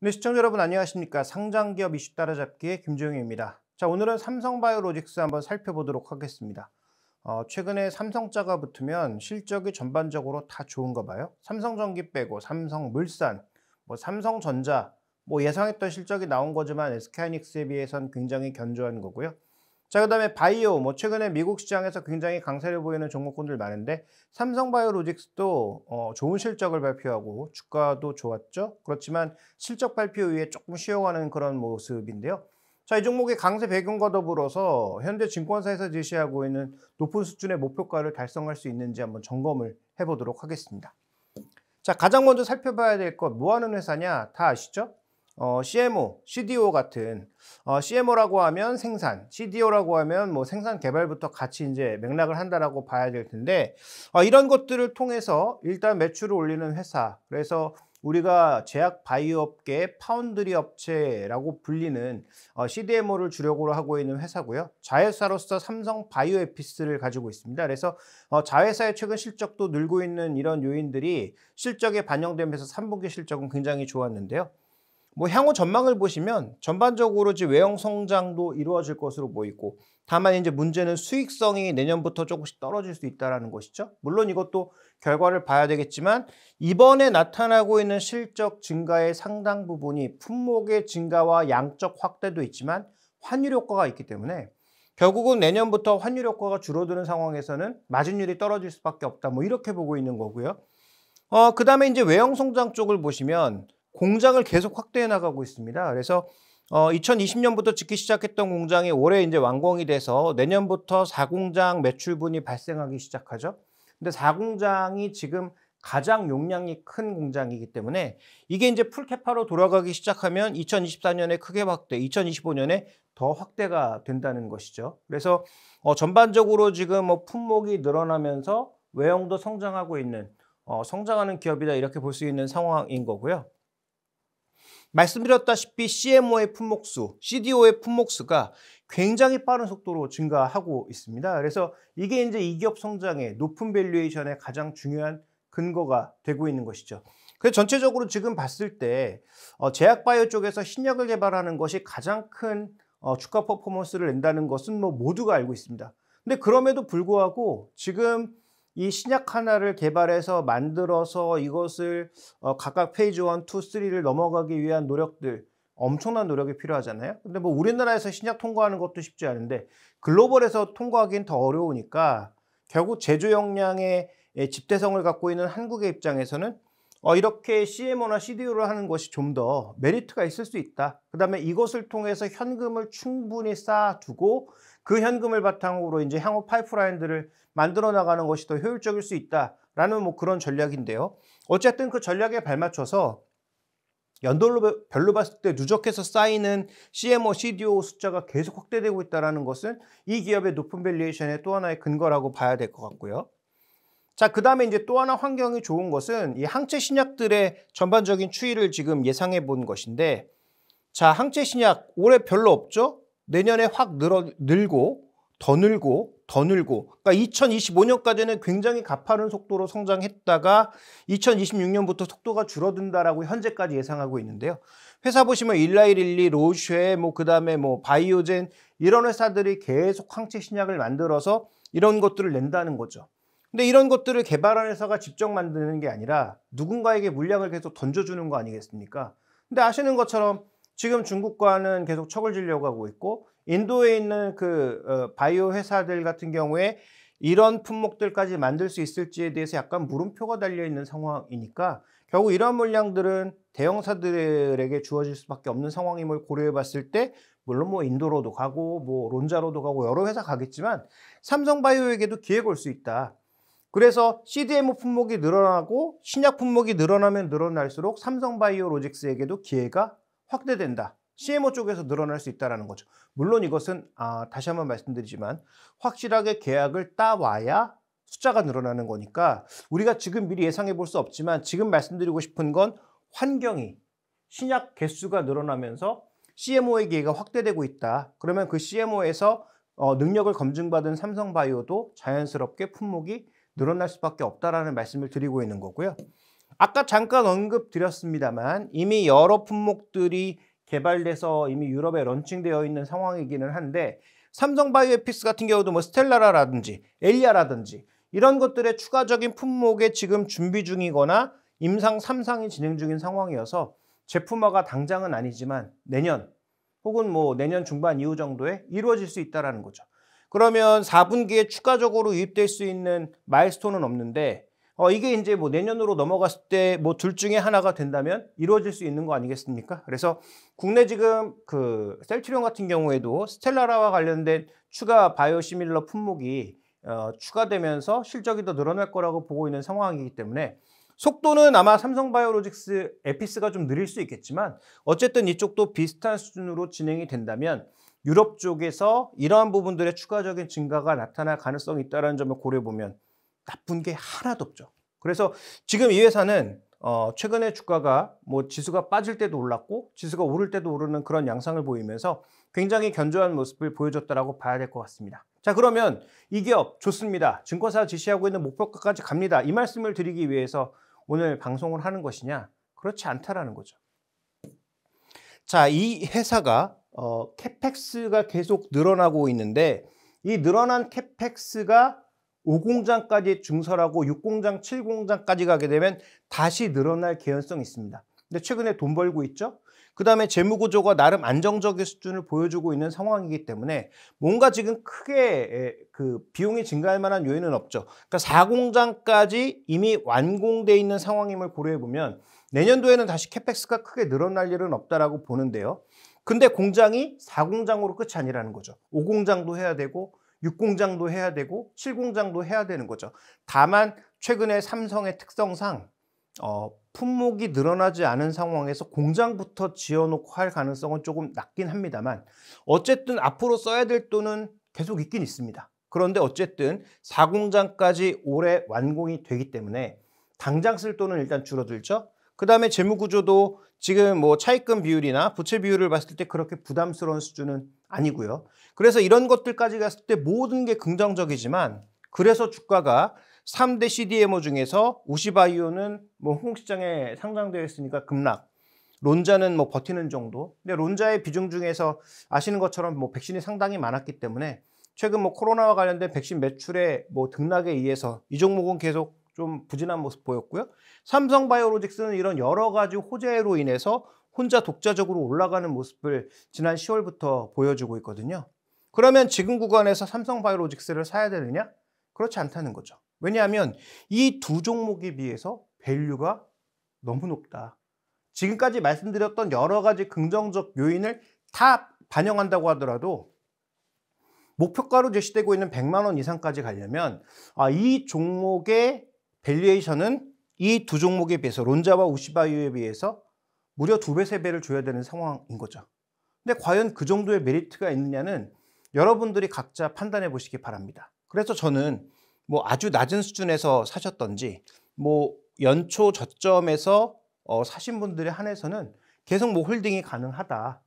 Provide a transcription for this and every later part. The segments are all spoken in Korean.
네, 시청자 여러분 안녕하십니까 상장기업 이슈 따라잡기의 김종영입니다 자 오늘은 삼성바이오로직스 한번 살펴보도록 하겠습니다 어, 최근에 삼성자가 붙으면 실적이 전반적으로 다 좋은가 봐요 삼성전기 빼고 삼성물산 뭐 삼성전자 뭐 예상했던 실적이 나온 거지만 SK하이닉스에 비해선 굉장히 견조한 거고요 자, 그 다음에 바이오. 뭐, 최근에 미국 시장에서 굉장히 강세를 보이는 종목군들 많은데, 삼성바이오로직스도 어, 좋은 실적을 발표하고 주가도 좋았죠. 그렇지만 실적 발표 위에 조금 쉬어가는 그런 모습인데요. 자, 이 종목의 강세 배경과 더불어서 현재 증권사에서 제시하고 있는 높은 수준의 목표가를 달성할 수 있는지 한번 점검을 해보도록 하겠습니다. 자, 가장 먼저 살펴봐야 될 것, 뭐 하는 회사냐? 다 아시죠? 어, CMO, CDO 같은 어, CMO라고 하면 생산, CDO라고 하면 뭐 생산 개발부터 같이 이제 맥락을 한다라고 봐야 될 텐데 어, 이런 것들을 통해서 일단 매출을 올리는 회사 그래서 우리가 제약 바이오업계 파운드리 업체라고 불리는 CDMO를 어, 주력으로 하고 있는 회사고요. 자회사로서 삼성 바이오에피스를 가지고 있습니다. 그래서 어, 자회사의 최근 실적도 늘고 있는 이런 요인들이 실적에 반영되면서 3분기 실적은 굉장히 좋았는데요. 뭐 향후 전망을 보시면 전반적으로 이 외형 성장도 이루어질 것으로 보이고 다만 이제 문제는 수익성이 내년부터 조금씩 떨어질 수 있다라는 것이죠. 물론 이것도 결과를 봐야 되겠지만 이번에 나타나고 있는 실적 증가의 상당 부분이 품목의 증가와 양적 확대도 있지만 환율 효과가 있기 때문에 결국은 내년부터 환율 효과가 줄어드는 상황에서는 마진율이 떨어질 수밖에 없다. 뭐 이렇게 보고 있는 거고요. 어, 그다음에 이제 외형 성장 쪽을 보시면 공장을 계속 확대해 나가고 있습니다. 그래서 어, 2020년부터 짓기 시작했던 공장이 올해 이제 완공이 돼서 내년부터 4공장 매출분이 발생하기 시작하죠. 근데 4공장이 지금 가장 용량이 큰 공장이기 때문에 이게 이제 풀캐파로 돌아가기 시작하면 2024년에 크게 확대, 2025년에 더 확대가 된다는 것이죠. 그래서 어, 전반적으로 지금 뭐 품목이 늘어나면서 외형도 성장하고 있는 어, 성장하는 기업이다 이렇게 볼 수 있는 상황인 거고요. 말씀드렸다시피 CMO의 품목수, CDO의 품목수가 굉장히 빠른 속도로 증가하고 있습니다. 그래서 이게 이제 이 기업 성장의 높은 밸류에이션의 가장 중요한 근거가 되고 있는 것이죠. 그래서 전체적으로 지금 봤을 때 어, 제약바이오 쪽에서 신약을 개발하는 것이 가장 큰 어, 주가 퍼포먼스를 낸다는 것은 뭐 모두가 알고 있습니다. 근데 그럼에도 불구하고 지금 이 신약 하나를 개발해서 만들어서 이것을 어, 각각 페이지 1, 2, 3를 넘어가기 위한 노력들 엄청난 노력이 필요하잖아요. 근데 뭐 우리나라에서 신약 통과하는 것도 쉽지 않은데 글로벌에서 통과하기는 더 어려우니까 결국 제조 역량의 예, 집대성을 갖고 있는 한국의 입장에서는 어, 이렇게 CMO나 CDO를 하는 것이 좀 더 메리트가 있을 수 있다. 그 다음에 이것을 통해서 현금을 충분히 쌓아두고 그 현금을 바탕으로 이제 향후 파이프라인들을 만들어 나가는 것이 더 효율적일 수 있다라는 뭐 그런 전략인데요. 어쨌든 그 전략에 발맞춰서 연도로 별로 봤을 때 누적해서 쌓이는 CMO, CDO 숫자가 계속 확대되고 있다는 것은 이 기업의 높은 밸리에이션의 또 하나의 근거라고 봐야 될 것 같고요. 자, 그 다음에 이제 또 하나 환경이 좋은 것은 이 항체 신약들의 전반적인 추이를 지금 예상해 본 것인데 자, 항체 신약 올해 별로 없죠? 내년에 확 늘어, 늘고 더 늘고 더 늘고 그러니까 2025년까지는 굉장히 가파른 속도로 성장했다가 2026년부터 속도가 줄어든다라고 현재까지 예상하고 있는데요. 회사 보시면 일라이릴리, 로쉐, 뭐 그다음에 뭐 바이오젠 이런 회사들이 계속 항체 신약을 만들어서 이런 것들을 낸다는 거죠. 근데 이런 것들을 개발한 회사가 직접 만드는 게 아니라 누군가에게 물량을 계속 던져주는 거 아니겠습니까? 근데 아시는 것처럼 지금 중국과는 계속 척을 지려고 하고 있고 인도에 있는 그 어, 바이오 회사들 같은 경우에 이런 품목들까지 만들 수 있을지에 대해서 약간 물음표가 달려 있는 상황이니까 결국 이러한 물량들은 대형사들에게 주어질 수밖에 없는 상황임을 고려해 봤을 때 물론 뭐 인도로도 가고 뭐 론자로도 가고 여러 회사 가겠지만 삼성바이오에게도 기회가 올 수 있다. 그래서 CDMO 품목이 늘어나고 신약 품목이 늘어나면 늘어날수록 삼성바이오로직스에게도 기회가 확대된다. CMO 쪽에서 늘어날 수 있다는 거죠. 물론 이것은 아, 다시 한번 말씀드리지만 확실하게 계약을 따와야 숫자가 늘어나는 거니까 우리가 지금 미리 예상해 볼 수 없지만 지금 말씀드리고 싶은 건 환경이 신약 개수가 늘어나면서 CMO의 기회가 확대되고 있다. 그러면 그 CMO에서 어, 능력을 검증받은 삼성바이오도 자연스럽게 품목이 늘어날 수밖에 없다라는 말씀을 드리고 있는 거고요. 아까 잠깐 언급드렸습니다만 이미 여러 품목들이 개발돼서 이미 유럽에 런칭되어 있는 상황이기는 한데 삼성바이오에픽스 같은 경우도 뭐 스텔라라든지 엘리아라든지 이런 것들의 추가적인 품목에 지금 준비 중이거나 임상 3상이 진행 중인 상황이어서 제품화가 당장은 아니지만 내년 혹은 뭐 내년 중반 이후 정도에 이루어질 수 있다는 거죠. 그러면 4분기에 추가적으로 유입될 수 있는 마일스톤은 없는데 어, 이게 이제 뭐 내년으로 넘어갔을 때 뭐 둘 중에 하나가 된다면 이루어질 수 있는 거 아니겠습니까? 그래서 국내 지금 그 셀트리온 같은 경우에도 스텔라라와 관련된 추가 바이오시밀러 품목이 어, 추가되면서 실적이 더 늘어날 거라고 보고 있는 상황이기 때문에 속도는 아마 삼성바이오로직스 에피스가 좀 느릴 수 있겠지만 어쨌든 이쪽도 비슷한 수준으로 진행이 된다면 유럽 쪽에서 이러한 부분들의 추가적인 증가가 나타날 가능성이 있다는 점을 고려해보면 나쁜 게 하나도 없죠. 그래서 지금 이 회사는 어, 최근에 주가가 뭐 지수가 빠질 때도 올랐고 지수가 오를 때도 오르는 그런 양상을 보이면서 굉장히 견조한 모습을 보여줬다고 봐야 될 것 같습니다. 자 그러면 이 기업 좋습니다. 증권사 지시하고 있는 목표가까지 갑니다. 이 말씀을 드리기 위해서 오늘 방송을 하는 것이냐? 그렇지 않다라는 거죠. 자, 이 회사가 어, 캐펙스가 계속 늘어나고 있는데 이 늘어난 캐펙스가 5공장까지 증설하고 6공장, 7공장까지 가게 되면 다시 늘어날 개연성이 있습니다. 근데 최근에 돈 벌고 있죠? 그 다음에 재무구조가 나름 안정적인 수준을 보여주고 있는 상황이기 때문에 뭔가 지금 크게 그 비용이 증가할 만한 요인은 없죠. 그러니까 4공장까지 이미 완공돼 있는 상황임을 고려해보면 내년도에는 다시 캐펙스가 크게 늘어날 일은 없다라고 보는데요. 근데 공장이 4공장으로 끝이 아니라는 거죠. 5공장도 해야 되고 6공장도 해야 되고 7공장도 해야 되는 거죠. 다만 최근에 삼성의 특성상 어, 품목이 늘어나지 않은 상황에서 공장부터 지어놓고 할 가능성은 조금 낮긴 합니다만 어쨌든 앞으로 써야 될 돈은 계속 있긴 있습니다. 그런데 어쨌든 4공장까지 올해 완공이 되기 때문에 당장 쓸 돈은 일단 줄어들죠. 그 다음에 재무구조도 지금 뭐차입금 비율이나 부채 비율을 봤을 때 그렇게 부담스러운 수준은 아니고요. 그래서 이런 것들까지 갔을 때 모든 게 긍정적이지만 그래서 주가가 3대 CDMO 중에서 우시바이오는 뭐 홍시장에 상장되어 있으니까 급락. 론자는 뭐 버티는 정도. 근데 론자의 비중 중에서 아시는 것처럼 뭐 백신이 상당히 많았기 때문에 최근 뭐 코로나와 관련된 백신 매출의 뭐 등락에 의해서 이 종목은 계속 좀 부진한 모습 보였고요. 삼성바이오로직스는 이런 여러 가지 호재로 인해서 혼자 독자적으로 올라가는 모습을 지난 10월부터 보여주고 있거든요. 그러면 지금 구간에서 삼성바이오로직스를 사야 되느냐? 그렇지 않다는 거죠. 왜냐하면 이 두 종목에 비해서 밸류가 너무 높다. 지금까지 말씀드렸던 여러 가지 긍정적 요인을 다 반영한다고 하더라도 목표가로 제시되고 있는 100만 원 이상까지 가려면 아, 이 종목의 밸류에이션은 이 두 종목에 비해서 론자와 우시바이오에 비해서 무려 두 배, 세 배를 줘야 되는 상황인 거죠. 근데 과연 그 정도의 메리트가 있느냐는 여러분들이 각자 판단해 보시기 바랍니다. 그래서 저는 뭐 아주 낮은 수준에서 사셨던지 뭐 연초 저점에서 어 사신 분들에 한해서는 계속 뭐 홀딩이 가능하다.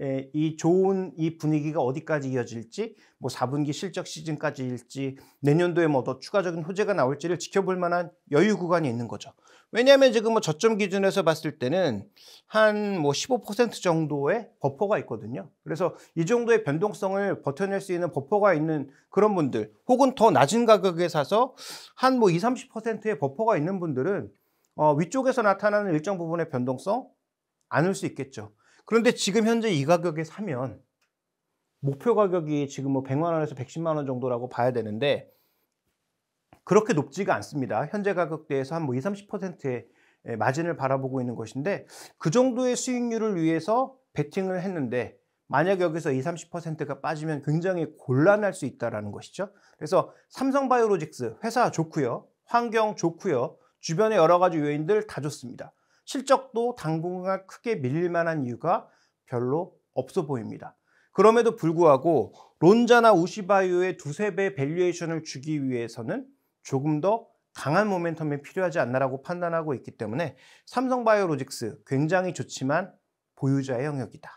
예, 이 좋은 이 분위기가 어디까지 이어질지 뭐 4분기 실적 시즌까지일지 내년도에 뭐 더 추가적인 호재가 나올지를 지켜볼 만한 여유 구간이 있는 거죠. 왜냐하면 지금 뭐 저점 기준에서 봤을 때는 한 뭐 15% 정도의 버퍼가 있거든요. 그래서 이 정도의 변동성을 버텨낼 수 있는 버퍼가 있는 그런 분들 혹은 더 낮은 가격에 사서 한 뭐 20, 30%의 버퍼가 있는 분들은 어, 위쪽에서 나타나는 일정 부분의 변동성 안 올 수 있겠죠. 그런데 지금 현재 이 가격에 사면 목표 가격이 지금 뭐 100만 원에서 110만 원 정도라고 봐야 되는데 그렇게 높지가 않습니다. 현재 가격대에서 한 뭐 2, 30%의 마진을 바라보고 있는 것인데 그 정도의 수익률을 위해서 베팅을 했는데 만약 여기서 2, 30%가 빠지면 굉장히 곤란할 수 있다라는 것이죠. 그래서 삼성바이오로직스 회사 좋고요. 환경 좋고요. 주변의 여러 가지 요인들 다 좋습니다. 실적도 당분간 크게 밀릴 만한 이유가 별로 없어 보입니다. 그럼에도 불구하고 론자나 우시바이오의 두세 배 밸류에이션을 주기 위해서는 조금 더 강한 모멘텀이 필요하지 않나라고 판단하고 있기 때문에 삼성바이오로직스 굉장히 좋지만 보유자의 영역이다.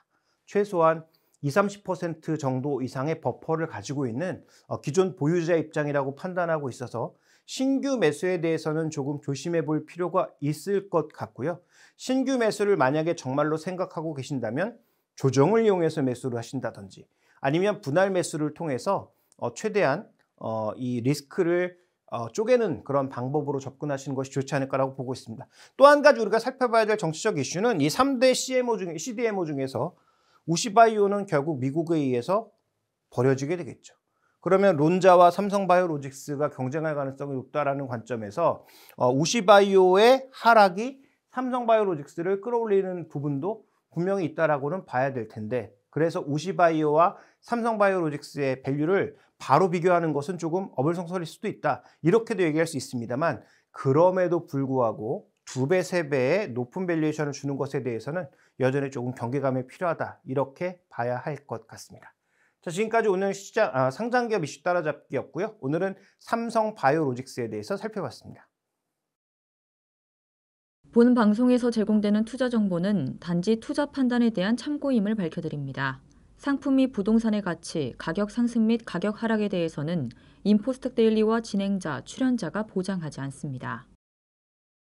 최소한 20, 30% 정도 이상의 버퍼를 가지고 있는 어, 기존 보유자 입장이라고 판단하고 있어서 신규 매수에 대해서는 조금 조심해 볼 필요가 있을 것 같고요. 신규 매수를 만약에 정말로 생각하고 계신다면 조정을 이용해서 매수를 하신다든지 아니면 분할 매수를 통해서 어, 최대한 어, 이 리스크를 어, 쪼개는 그런 방법으로 접근하시는 것이 좋지 않을까라고 보고 있습니다. 또 한 가지 우리가 살펴봐야 될 정치적 이슈는 이 3대 CMO 중에, CDMO 중에서 우시바이오는 결국 미국에 의해서 버려지게 되겠죠. 그러면 론자와 삼성바이오로직스가 경쟁할 가능성이 높다라는 관점에서 어, 우시바이오의 하락이 삼성바이오로직스를 끌어올리는 부분도 분명히 있다라고는 봐야 될 텐데 그래서 우시바이오와 삼성바이오로직스의 밸류를 바로 비교하는 것은 조금 어불성설일 수도 있다 이렇게도 얘기할 수 있습니다만 그럼에도 불구하고 두 배, 세 배의 높은 밸류에이션을 주는 것에 대해서는 여전히 조금 경계감이 필요하다 이렇게 봐야 할 것 같습니다. 자, 지금까지 오늘 시장, 아, 상장기업 이슈 따라잡기였고요. 오늘은 삼성 바이오로직스에 대해서 살펴봤습니다. 본 방송에서 제공되는 투자 정보는 단지 투자 판단에 대한 참고임을 밝혀드립니다. 상품및 부동산의 가치, 가격 상승 및 가격 하락에 대해서는 인포스텍 데일리와 진행자, 출연자가 보장하지 않습니다.